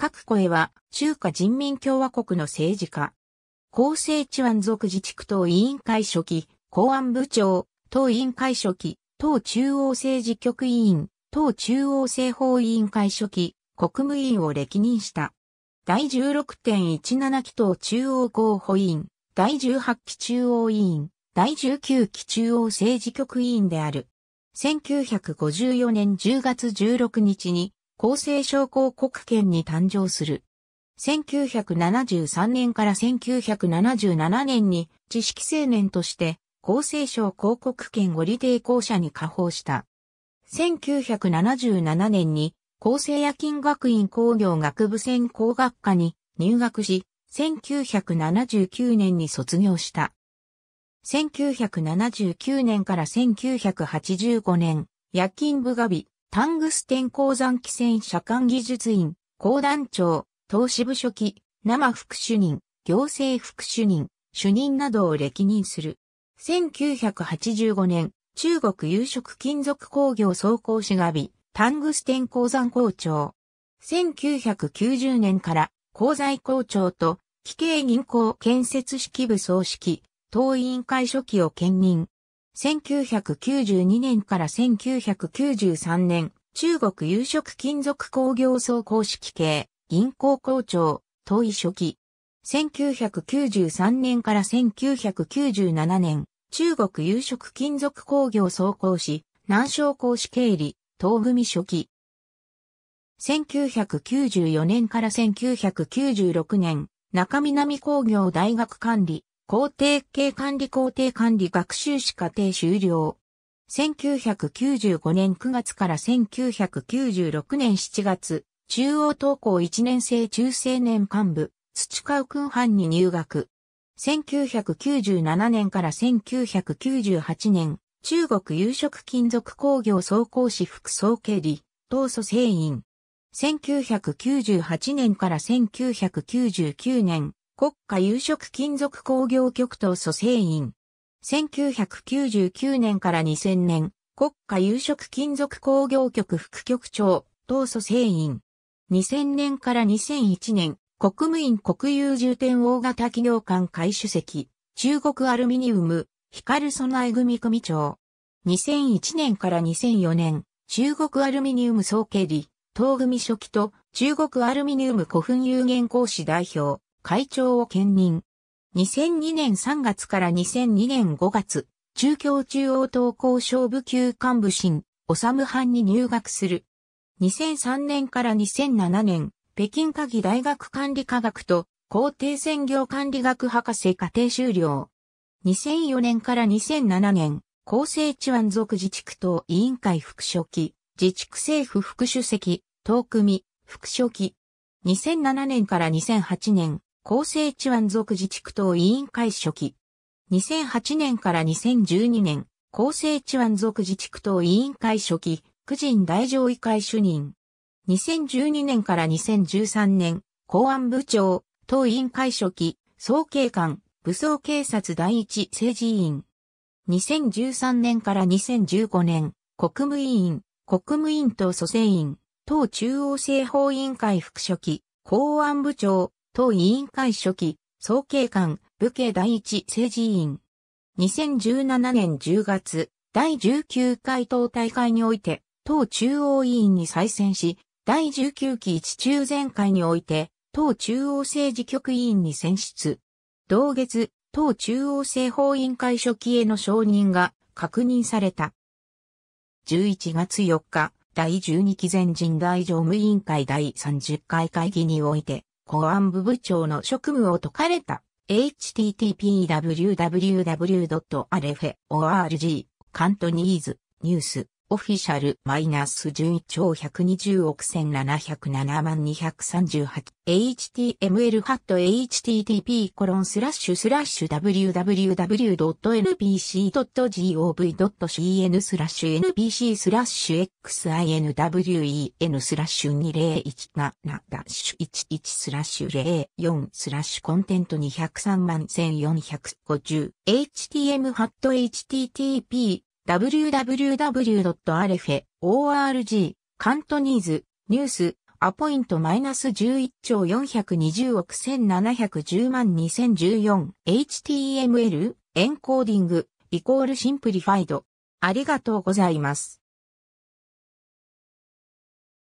各声は中華人民共和国の政治家。厚生治安族自治区党委員会書記、公安部長、党委員会書記、党中央政治局委員、党中央政法委員会書記、国務委員を歴任した。第16.17期党中央候補委員、第18期中央委員、第19期中央政治局委員である。1954年10月16日に厚生症候国圏に誕生する。1973年から1977年に知識青年として厚生省広告権ご理定校舎に加放した。1977年に厚生夜勤学院工業学部専工学科に入学し、1979年に卒業した。1979年から1985年、夜勤部ガビ、タングステン鉱山汽船車間技術院、鉱団長、投資部書記、生副主任、行政副主任、主任などを歴任する。1985年、中国有色金属工業総工士がび、タングステン鉱山工長。1990年から、鉱材工長と、規慶銀行建設式部総指揮、党委員会書記を兼任。1992年から1993年、中国有色金属工業総公式系、銀行校長、遠い初期。1993年から1997年、中国有色金属工業総公司、南商公司経理、東組初期。1994年から1996年、中南工業大学管理、工程系管理工程管理学習士課程終了。1995年9月から1996年7月、中央東高1年生中青年幹部、土川君班に入学。1997年から1998年、中国有色金属工業総工士副総経理、当組製員。1998年から1999年、国家有色金属工業局等組成員。1999年から2000年、国家有色金属工業局副局長、党組成員。2000年から2001年、国務院国有重点大型企業間会主席、中国アルミニウム、光備え組組長。2001年から2004年、中国アルミニウム総経理、東組初期と中国アルミニウム古墳有限講師代表、会長を兼任。2002年3月から2002年5月、中京中央東高省部級幹部新、治班に入学する。2003年から2007年、北京科技大学管理科学と皇帝専業管理学博士課程修了。2004年から2007年、厚生治安族自治区党委員会副書記、自治区政府副主席、党組、副書記。2007年から2008年、厚生地湾族自治区党委員会初期。2008年から2012年、厚生地湾族自治区党委員会初期、区人大上位会主任。2012年から2013年、公安部長、党委員会初期、総警官、武装警察第一政治委員。2013年から2015年、国務委員、国務委員と組成員、党中央政法委員会副書記、公安部長、党委員会初期、総計官、武家第一政治委員。2017年10月、第19回党大会において、党中央委員に再選し、第19期一中全会において、党中央政治局委員に選出。同月、党中央政法委員会初期への承認が確認された。11月4日、第12期全人代常務委員会第30回会議において、公安部部長の職務を解かれた。http://www.rforg カントニーズニュースオフィシャルマイナス11兆120億1707万 238html ハット http コロンスラッシュスラッシュ www.npc.gov.cn スラッシュ npc スラッシュ xinwen スラッシュ2017ダッシュ11スラッシュ04スラッシュコンテント203万1450 htm ハット http www.rfeorg、カントニーズ、ニュース、アポイントマイナス11兆420億1710万 2014HTML エンコーディングイコールシンプリファイド。ありがとうございます。